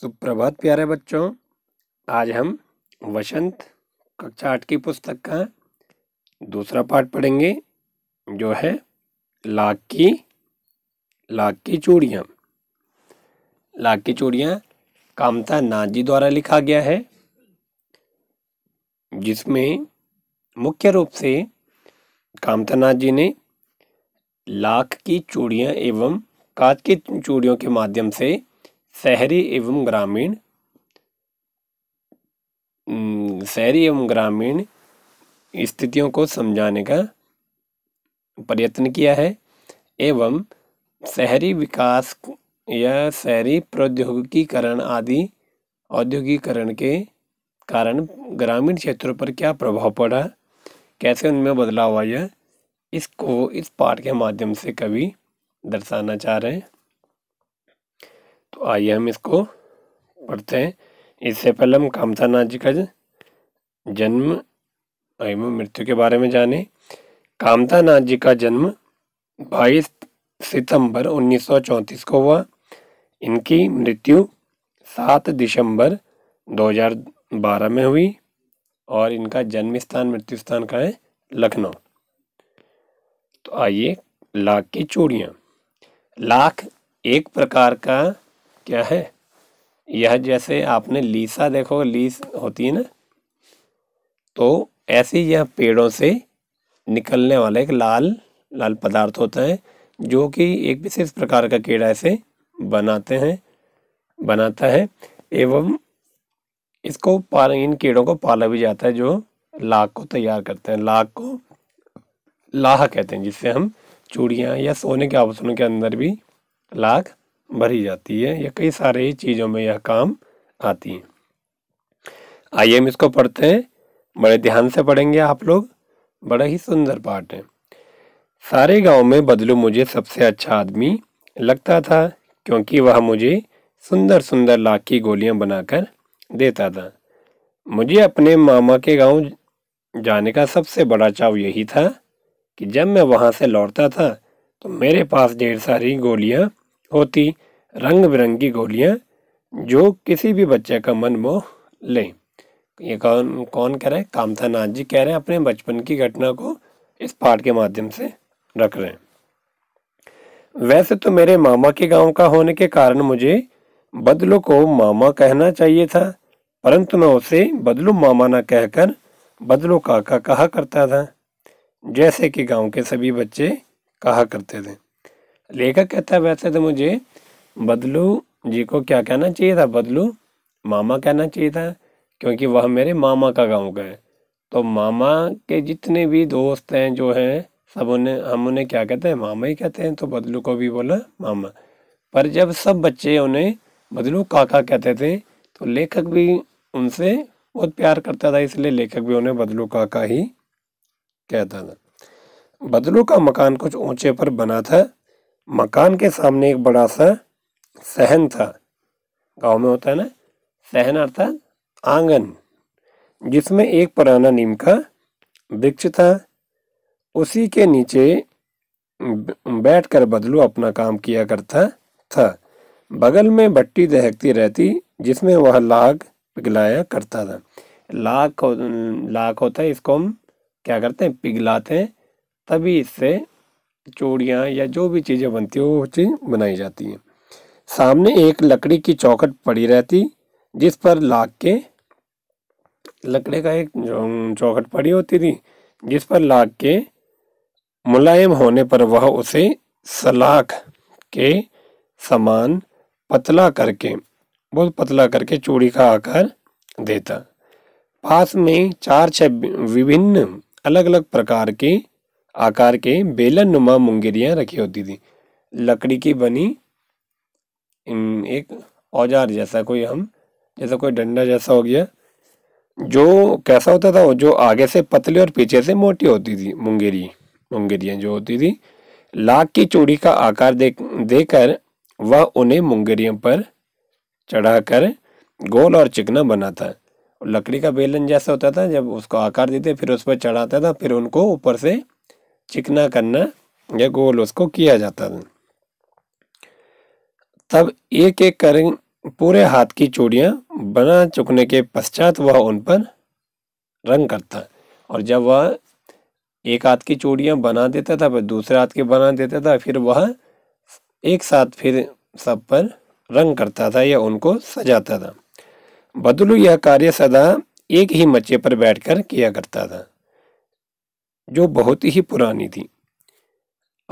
सुप्रभात प्यारे बच्चों आज हम वसंत कक्षा आठ की पुस्तक का दूसरा पाठ पढ़ेंगे जो है लाख की लाख की चूड़ियाँ लाख की चूड़ियाँ कामता नाथ जी द्वारा लिखा गया है जिसमें मुख्य रूप से कामता नाथ जी ने लाख की चूड़ियाँ एवं कांच की चूड़ियों के माध्यम से शहरी एवं ग्रामीण शहरी एवं ग्रामीण स्थितियों को समझाने का प्रयत्न किया है एवं शहरी विकास या शहरी प्रौद्योगिकीकरण आदि औद्योगिकीकरण के कारण ग्रामीण क्षेत्रों पर क्या प्रभाव पड़ा कैसे उनमें बदलाव आया इसको इस पाठ के माध्यम से कवि दर्शाना चाह रहे हैं तो आइए हम इसको पढ़ते हैं इससे पहले हम कामता नाथ जी का जन्म एवं मृत्यु के बारे में जाने कामता नाथ जी का जन्म 22 सितंबर 1934 को हुआ इनकी मृत्यु 7 दिसंबर 2012 में हुई और इनका जन्म स्थान मृत्यु स्थान का है लखनऊ तो आइए लाख की चूड़ियाँ लाख एक प्रकार का क्या है यह जैसे आपने लीसा देखो लीस होती है ना तो ऐसे यह पेड़ों से निकलने वाला एक लाल लाल पदार्थ होता है जो कि एक विशेष प्रकार का कीड़ा ऐसे बनाते हैं बनाता है एवं इसको पाल इन कीड़ों को पाला भी जाता है जो लाख को तैयार करते हैं लाख को लाह कहते हैं जिससे हम चूड़ियाँ या सोने के आभूषणों के अंदर भी लाख भरी जाती है या कई सारे ही चीज़ों में यह काम आती है आइए हम इसको पढ़ते हैं बड़े ध्यान से पढ़ेंगे आप लोग बड़ा ही सुंदर पाठ है सारे गांव में बदलू मुझे सबसे अच्छा आदमी लगता था क्योंकि वह मुझे सुंदर सुंदर लाख की गोलियां बनाकर देता था मुझे अपने मामा के गांव जाने का सबसे बड़ा चाव यही था कि जब मैं वहां से लौटता था तो मेरे पास ढेर सारी गोलियां होती रंग बिरंगी गोलियां जो किसी भी बच्चे का मन मोह लें ये कौन कौन कह रहे हैं कामता नाथ जी कह रहे हैं अपने बचपन की घटना को इस पाठ के माध्यम से रख रहे हैं वैसे तो मेरे मामा के गांव का होने के कारण मुझे बदलू को मामा कहना चाहिए था परंतु मैं उसे बदलू मामा ना कहकर बदलू काका कहा करता था जैसे कि गांव के सभी बच्चे कहा करते थे लेखक कहता है वैसे तो मुझे बदलू जी को क्या कहना चाहिए था बदलू मामा कहना चाहिए था क्योंकि वह मेरे मामा का गांव का है तो मामा के जितने भी दोस्त हैं जो हैं सब उन्हें हम उन्हें क्या कहते हैं मामा ही कहते हैं तो बदलू को भी बोला मामा पर जब सब बच्चे उन्हें बदलू काका कहते थे तो लेखक भी उनसे बहुत प्यार करता था इसलिए लेखक भी उन्हें बदलू काका ही कहता था बदलू का मकान कुछ ऊंचे पर बना था मकान के सामने एक बड़ा सा सहन था गांव में होता है ना सहन अर्थात आंगन जिसमें एक पुराना नीम का वृक्ष था उसी के नीचे बैठकर बदलू अपना काम किया करता था बगल में भट्टी दहकती रहती जिसमें वह लाग पिघलाया करता था लाख लाख होता है इसको हम क्या करते हैं पिघलाते हैं तभी इससे चूड़ियाँ या जो भी चीज़ें बनती हैं वो चीज़ बनाई जाती हैं सामने एक लकड़ी की चौखट पड़ी रहती जिस पर लाग के लकड़ी का एक चौखट पड़ी होती थी जिस पर लाग के मुलायम होने पर वह उसे सलाख के समान पतला करके बहुत पतला करके चूड़ी का आकार देता पास में चार छह विभिन्न अलग अलग प्रकार के आकार के बेलन नुमा मुंगेरियाँ रखी होती थी लकड़ी की बनी एक औजार जैसा कोई हम जैसा कोई डंडा जैसा हो गया जो कैसा होता था जो आगे से पतली और पीछे से मोटी होती थी मुंगेरी मुंगेरियाँ जो होती थी लाख की चूड़ी का आकार दे देकर वह उन्हें मुंगेरियों पर चढ़ाकर गोल और चिकना बनाता लकड़ी का बेलन जैसा होता था जब उसको आकार देते फिर उस पर चढ़ाता था फिर उनको ऊपर से चिकना करना या गोल उसको किया जाता था तब एक एक कर पूरे हाथ की चूड़ियाँ बना चुकने के पश्चात वह उन पर रंग करता और जब वह एक हाथ की चूड़ियाँ बना देता था फिर दूसरे हाथ की बना देता था फिर वह एक साथ फिर सब पर रंग करता था या उनको सजाता था बदलू यह कार्य सदा एक ही मच्छे पर बैठकर किया करता था जो बहुत ही पुरानी थी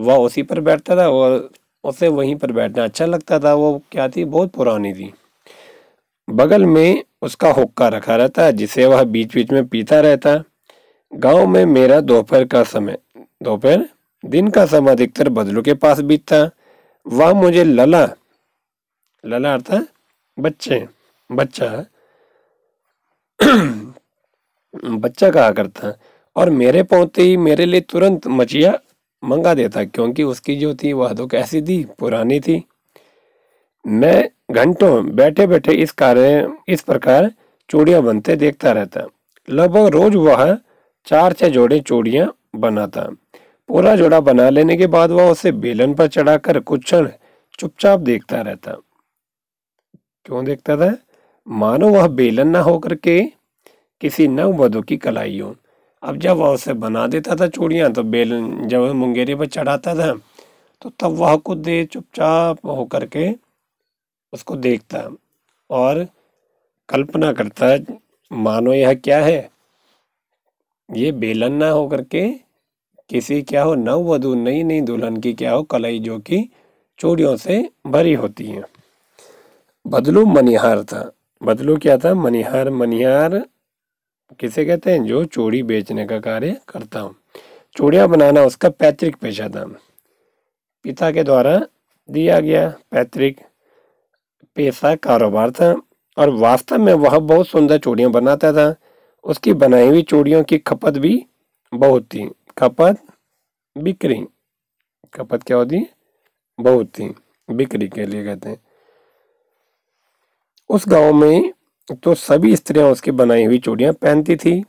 वह उसी पर बैठता था और उसे वहीं पर बैठना अच्छा लगता था वो क्या थी बहुत पुरानी थी बगल में उसका हुक्का रखा रहता जिसे वह बीच बीच में पीता रहता गांव में मेरा दोपहर का समय दोपहर दिन का समय अधिकतर बदलू के पास बीतता वह मुझे लला लला अर्थात बच्चे बच्चा बच्चा कहा करता और मेरे पहुंचते ही मेरे लिए तुरंत मचिया मंगा देता क्योंकि उसकी जो थी वह तो कैसी थी पुरानी थी मैं घंटों बैठे बैठे इस कार्य इस प्रकार चूड़ियाँ बनते देखता रहता लगभग रोज वह चार छह जोड़े चूड़ियाँ बनाता पूरा जोड़ा बना लेने के बाद वह उसे बेलन पर चढ़ाकर कुछ क्षण चुपचाप देखता रहता क्यों देखता था मानो वह बेलन ना होकर के किसी नव वधु की कलाई हो अब जब वह उसे बना देता था चूड़ियाँ तो बेल जब वह मुंगेरी पर चढ़ाता था तो तब वह को दे चुपचाप होकर के उसको देखता और कल्पना करता मानो यह क्या है ये बेलन ना होकर के किसी क्या हो नव वधु नई नई दुल्हन की क्या हो कलई जो कि चूड़ियों से भरी होती हैं बदलू मनिहार था बदलू क्या था मनिहार मनिहार किसे कहते हैं जो चूड़ी बेचने का कार्य करता हूँ चूड़ियाँ बनाना उसका पैतृक पेशा था पिता के द्वारा दिया गया पैतृक पेशा कारोबार था और वास्तव में वह बहुत सुंदर चूड़ियाँ बनाता था उसकी बनाई हुई चूड़ियों की खपत भी बहुत थी खपत बिक्री खपत क्या होती बहुत थी बिक्री के लिए कहते हैं उस गांव में तो सभी स्त्रियां उसकी बनाई हुई चूड़ियां पहनती थी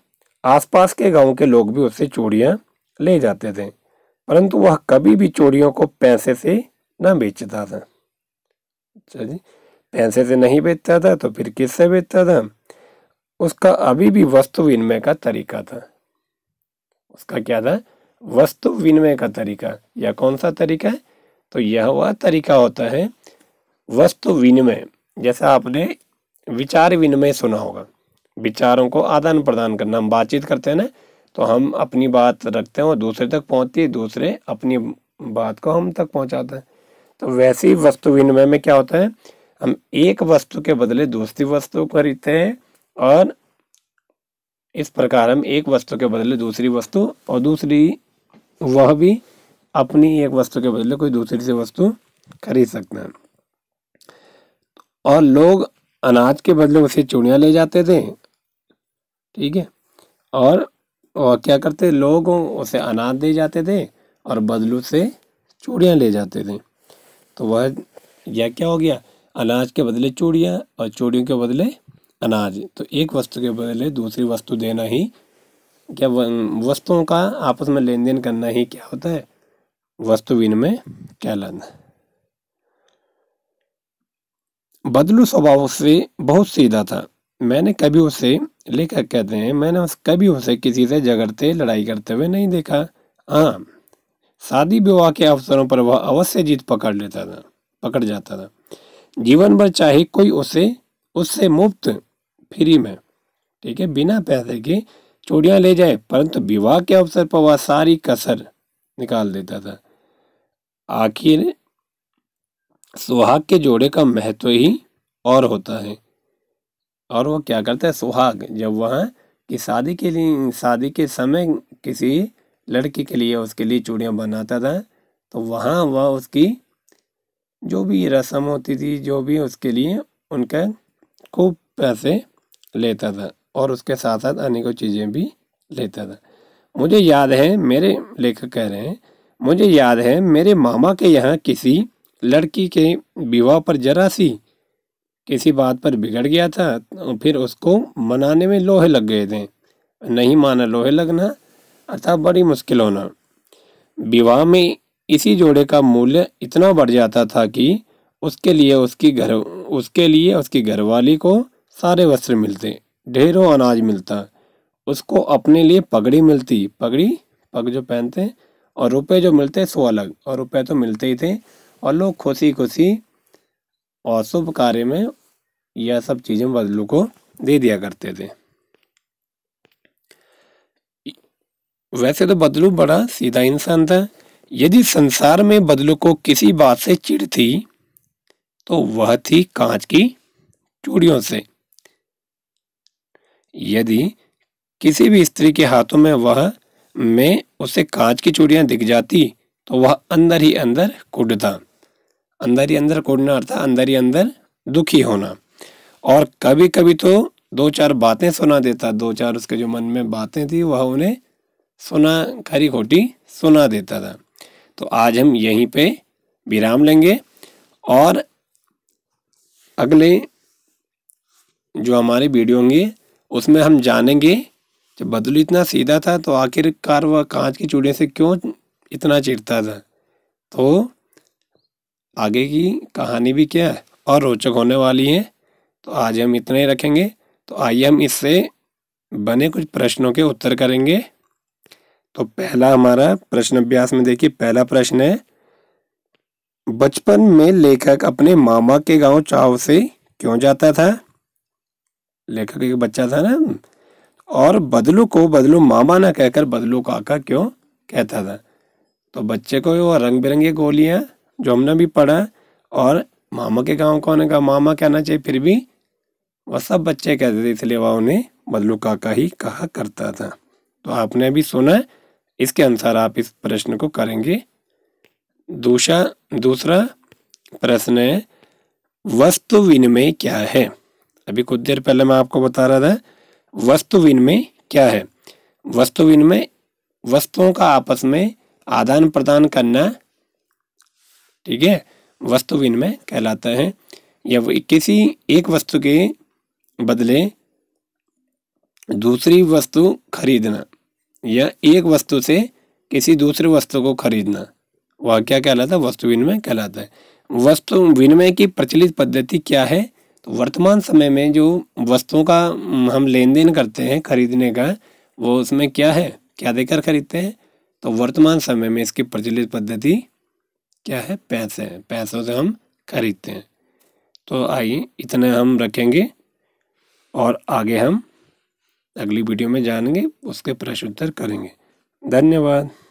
आसपास के गांव के लोग भी उससे चूड़ियां ले जाते थे परंतु वह कभी भी चूड़ियों को पैसे से न बेचता था अच्छा जी पैसे से नहीं बेचता था तो फिर किससे बेचता था उसका अभी भी वस्तु विनिमय का तरीका था उसका क्या था वस्तु विनिमय का तरीका यह कौन सा तरीका है तो यह वह तरीका होता है वस्तु विनिमय जैसा आपने विचार विनिमय सुना होगा विचारों को आदान प्रदान करना हम बातचीत करते हैं ना तो हम अपनी बात रखते हैं और दूसरे तक पहुंचती है दूसरे अपनी बात को हम तक पहुंचाते हैं तो वैसे ही वस्तु विनिमय में क्या होता है हम एक वस्तु के बदले दूसरी वस्तु खरीदते हैं और इस प्रकार हम एक वस्तु के बदले दूसरी वस्तु और दूसरी वह भी अपनी एक वस्तु के बदले कोई दूसरी से वस्तु खरीद सकते हैं और लोग अनाज के बदले उसे चूड़ियाँ ले जाते थे ठीक है और, वह क्या करते लोग उसे अनाज दे जाते थे और बदलू से चूड़ियाँ ले जाते थे तो वह यह क्या हो गया अनाज के बदले चूड़ियाँ और चूड़ियों के बदले अनाज तो एक वस्तु के बदले दूसरी वस्तु देना ही क्या वस्तुओं का आपस में लेन देन करना ही क्या होता है वस्तु विनिमय कहलाना बदलू स्वभाव से बहुत सीधा था मैंने कभी उसे लेखक कहते हैं मैंने उस कभी उसे किसी से झगड़ते लड़ाई करते हुए नहीं देखा हाँ शादी विवाह के अवसरों पर वह अवश्य जीत पकड़ लेता था पकड़ जाता था जीवन भर चाहे कोई उसे उससे मुफ्त फ्री में ठीक है बिना पैसे के चूड़ियाँ ले जाए परंतु विवाह के अवसर पर वह सारी कसर निकाल देता था आखिर सुहाग के जोड़े का महत्व ही और होता है और वो क्या करता है सुहाग जब वह कि शादी के लिए शादी के समय किसी लड़की के लिए उसके लिए चूड़ियाँ बनाता था तो वहाँ वह उसकी जो भी रस्म होती थी जो भी उसके लिए उनका खूब पैसे लेता था और उसके साथ साथ अनेकों चीज़ें भी लेता था मुझे याद है मेरे लेखक कह रहे हैं मुझे याद है मेरे मामा के यहाँ किसी लड़की के विवाह पर जरा सी किसी बात पर बिगड़ गया था फिर उसको मनाने में लोहे लग गए थे नहीं माना लोहे लगना अर्थात बड़ी मुश्किल होना विवाह में इसी जोड़े का मूल्य इतना बढ़ जाता था कि उसके लिए उसकी घर उसके लिए उसकी घरवाली को सारे वस्त्र मिलते ढेरों अनाज मिलता उसको अपने लिए पगड़ी मिलती पगड़ी पग जो पहनते और रुपए जो मिलते सो अलग और रुपए तो मिलते ही थे और लोग खुशी खुशी और शुभ कार्य में यह सब चीज़ें बदलू को दे दिया करते थे वैसे तो बदलू बड़ा सीधा इंसान था यदि संसार में बदलू को किसी बात से चिड़ थी तो वह थी कांच की चूड़ियों से यदि किसी भी स्त्री के हाथों में वह में उसे कांच की चूड़ियां दिख जाती तो वह अंदर ही अंदर कुटता अंदर ही अंदर कोड़ना अर्थात अंदर ही अंदर दुखी होना और कभी कभी तो दो चार बातें सुना देता दो चार उसके जो मन में बातें थी वह उन्हें सुना खरी खोटी सुना देता था तो आज हम यहीं पे विराम लेंगे और अगले जो हमारे वीडियो होंगे उसमें हम जानेंगे जब बदलू इतना सीधा था तो आखिरकार वह कांच की चूड़े से क्यों इतना चिरता था तो आगे की कहानी भी क्या है और रोचक होने वाली है तो आज हम इतना ही रखेंगे तो आइए हम इससे बने कुछ प्रश्नों के उत्तर करेंगे तो पहला हमारा प्रश्न अभ्यास में देखिए पहला प्रश्न है बचपन में लेखक अपने मामा के गांव चाव से क्यों जाता था लेखक एक बच्चा था ना और बदलू को बदलू मामा ना कहकर बदलू काका क्यों कहता था तो बच्चे को वो रंग बिरंगी गोलियां जो हमने भी पढ़ा है और मामा के गांव कौन है का मामा कहना चाहिए फिर भी वह सब बच्चे कहते थे इसलिए वह उन्हें बदलू काका ही कहा करता था तो आपने भी सुना है इसके अनुसार आप इस प्रश्न को करेंगे दूसरा दूसरा प्रश्न है वस्तु विनिमय क्या है अभी कुछ देर पहले मैं आपको बता रहा था वस्तु विनिमय क्या है वस्तु विनिमय वस्तुओं का आपस में आदान प्रदान करना ठीक है वस्तु विनिमय कहलाता है या किसी एक वस्तु के बदले दूसरी वस्तु खरीदना या एक वस्तु से किसी दूसरे वस्तु को खरीदना वह क्या कहलाता है वस्तु विनिमय कहलाता है वस्तु विनिमय की प्रचलित पद्धति क्या है तो वर्तमान समय में जो वस्तुओं का हम लेन देन करते हैं खरीदने का वो उसमें क्या है क्या देकर खरीदते हैं तो वर्तमान समय में इसकी प्रचलित पद्धति क्या है पैसे हैं पैसों से हम खरीदते हैं तो आइए इतने हम रखेंगे और आगे हम अगली वीडियो में जानेंगे उसके प्रश्न उत्तर करेंगे धन्यवाद